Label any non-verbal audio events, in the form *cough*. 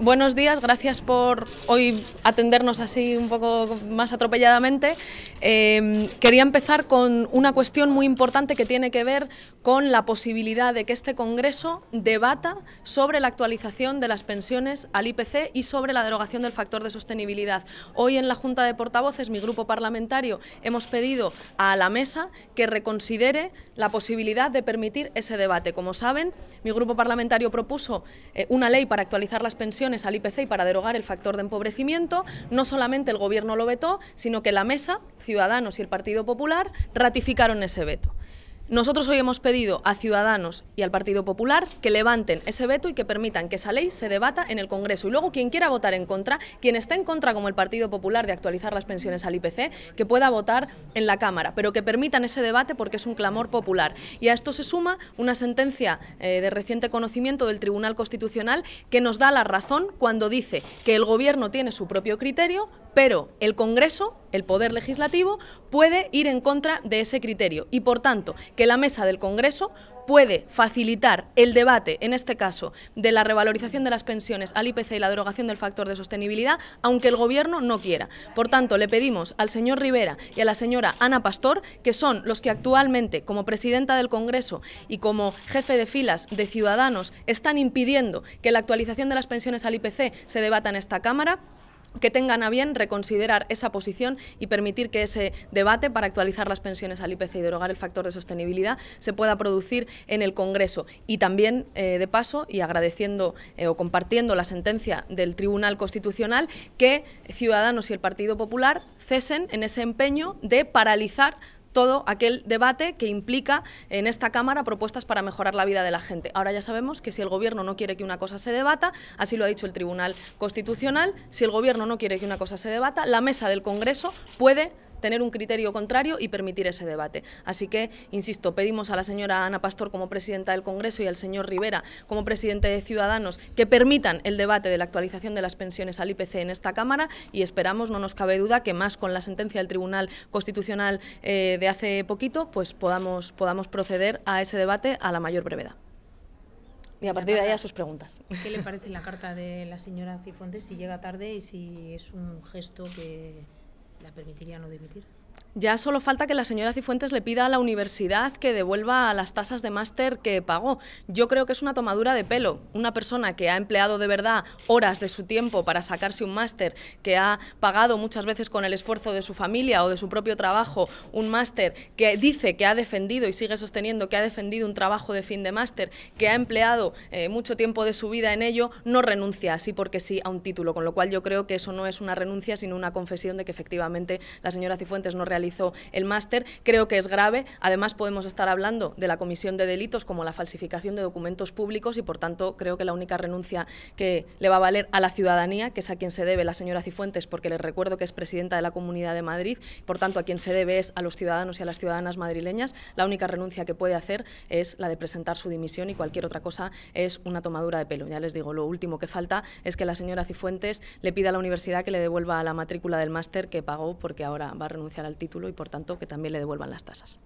buenos días, gracias por hoy atendernos así un poco más atropelladamente. Em, quería empezar con una cuestión muy importante que tiene que ver con la posibilidad de que este Congreso debata sobre la actualización de las pensiones al IPC y sobre la derogación del factor de sostenibilidad. Hoy en la Junta de Portavoces, mi grupo parlamentario, hemos pedido a la mesa que reconsidere la posibilidad de permitir ese debate. Como saben, mi grupo parlamentario propuso eh, una ley para actualizar las pensiones al IPC y para derogar el factor de empobrecimiento, no solamente el Gobierno lo vetó, sino que la Mesa, Ciudadanos y el Partido Popular ratificaron ese veto. Nosotros hoy hemos pedido a Ciudadanos y al Partido Popular que levanten ese veto y que permitan que esa ley se debata en el Congreso. Y luego quien quiera votar en contra, quien esté en contra como el Partido Popular de actualizar las pensiones al IPC, que pueda votar en la Cámara, pero que permitan ese debate porque es un clamor popular. Y a esto se suma una sentencia eh, de reciente conocimiento del Tribunal Constitucional que nos da la razón cuando dice que el Gobierno tiene su propio criterio, pero el Congreso, el Poder Legislativo, puede ir en contra de ese criterio y, por tanto, que la mesa del Congreso puede facilitar el debate, en este caso, de la revalorización de las pensiones al IPC y la derogación del factor de sostenibilidad, aunque el Gobierno no quiera. Por tanto, le pedimos al señor Rivera y a la señora Ana Pastor, que son los que actualmente, como presidenta del Congreso y como jefe de filas de Ciudadanos, están impidiendo que la actualización de las pensiones al IPC se debata en esta Cámara, que tengan a bien reconsiderar esa posición y permitir que ese debate para actualizar las pensiones al IPC y derogar el factor de sostenibilidad se pueda producir en el Congreso. Y también, eh, de paso, y agradeciendo eh, o compartiendo la sentencia del Tribunal Constitucional, que Ciudadanos y el Partido Popular cesen en ese empeño de paralizar todo aquel debate que implica en esta Cámara propuestas para mejorar la vida de la gente. Ahora ya sabemos que si el Gobierno no quiere que una cosa se debata, así lo ha dicho el Tribunal Constitucional, si el Gobierno no quiere que una cosa se debata, la mesa del Congreso puede tener un criterio contrario y permitir ese debate. Así que, insisto, pedimos a la señora Ana Pastor como presidenta del Congreso y al señor Rivera como presidente de Ciudadanos que permitan el debate de la actualización de las pensiones al IPC en esta Cámara y esperamos, no nos cabe duda, que más con la sentencia del Tribunal Constitucional eh, de hace poquito, pues podamos, podamos proceder a ese debate a la mayor brevedad. Y a partir de ahí a sus preguntas. ¿Qué le *laughs* parece la carta de la señora Cifuentes si llega tarde y si es un gesto que ¿La permitiría no dimitir? Ya solo falta que la señora Cifuentes le pida a la universidad que devuelva las tasas de máster que pagó. Yo creo que es una tomadura de pelo. Una persona que ha empleado de verdad horas de su tiempo para sacarse un máster, que ha pagado muchas veces con el esfuerzo de su familia o de su propio trabajo un máster, que dice que ha defendido y sigue sosteniendo que ha defendido un trabajo de fin de máster, que ha empleado eh, mucho tiempo de su vida en ello, no renuncia así porque sí a un título. Con lo cual yo creo que eso no es una renuncia, sino una confesión de que efectivamente la señora Cifuentes no realiza realizó el máster. Creo que es grave. Además, podemos estar hablando de la comisión de delitos como la falsificación de documentos públicos y, por tanto, creo que la única renuncia que le va a valer a la ciudadanía, que es a quien se debe la señora Cifuentes, porque les recuerdo que es presidenta de la Comunidad de Madrid, por tanto, a quien se debe es a los ciudadanos y a las ciudadanas madrileñas, la única renuncia que puede hacer es la de presentar su dimisión y cualquier otra cosa es una tomadura de pelo. Ya les digo, lo último que falta es que la señora Cifuentes le pida a la universidad que le devuelva la matrícula del máster que pagó porque ahora va a renunciar al título y por tanto que también le devuelvan las tasas.